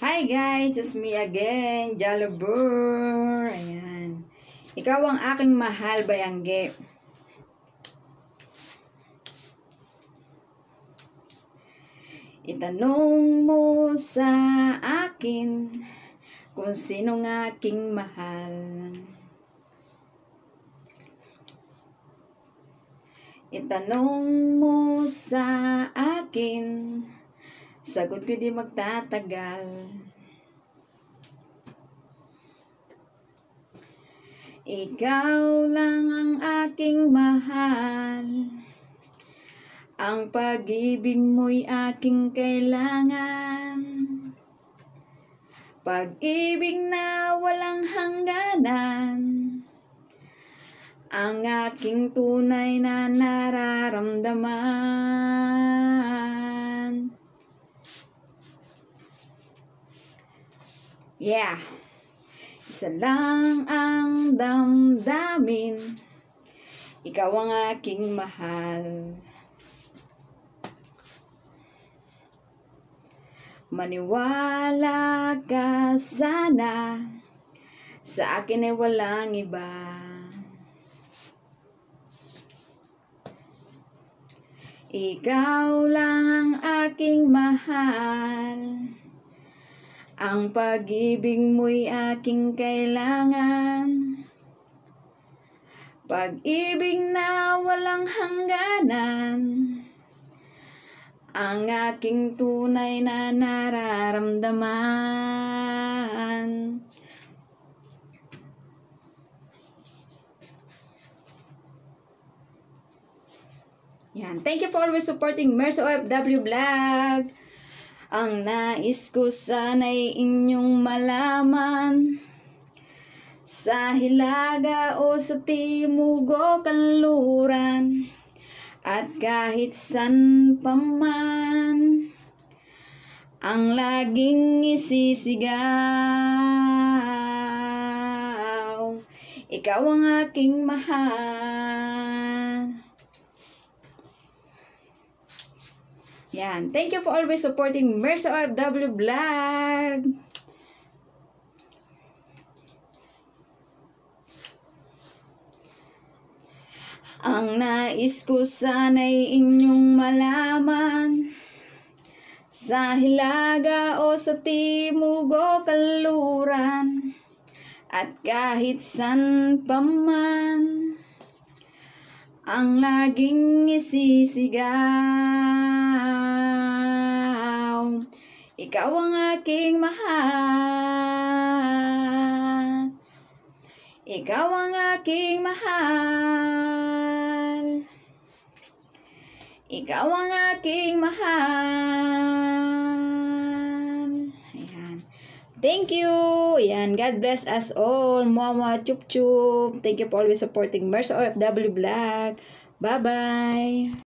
Hi guys, it's me again, Jalabur. Ayan. Ikaw ang aking mahal, Bayangge. Itanong mo sa akin kung sino sinong aking mahal. Itanong mo sa akin Sagot ko di magtatagal. Ikaw lang ang aking mahal. Ang pag-ibig mo'y aking kailangan. Pag-ibig na walang hangganan. Ang aking tunay na nararamdaman. Yeah. Isa lang ang damdamin. Ikaw ang aking mahal. Maniwala ka sana sa akin ay walang iba. Ikaw lang ang aking mahal. Ang pag-ibig mo'y aking kailangan. Pag-ibig na walang hangganan. Ang aking tunay na nararamdaman. Yan. Thank you for always supporting Mercy OFW Vlog. Ang nais ko sana'y inyong malaman Sa hilaga o sa timog o kanluran At kahit san paman Ang laging isisigaw Ikaw ang aking mahal Yan. Thank you for always supporting Mercy OFW Vlog. Ang nais ko sana'y inyong malaman Sa hilaga o sa timog o kaluran At kahit san paman Ang laging isisigaw ikaw ang aking mahal. Ikaw ang aking mahal. Ikaw ang aking mahal. Ayan. Thank you. Ayan. God bless us all. Mama chup chup. Thank you for always supporting Mercy OFW Black. Bye-bye.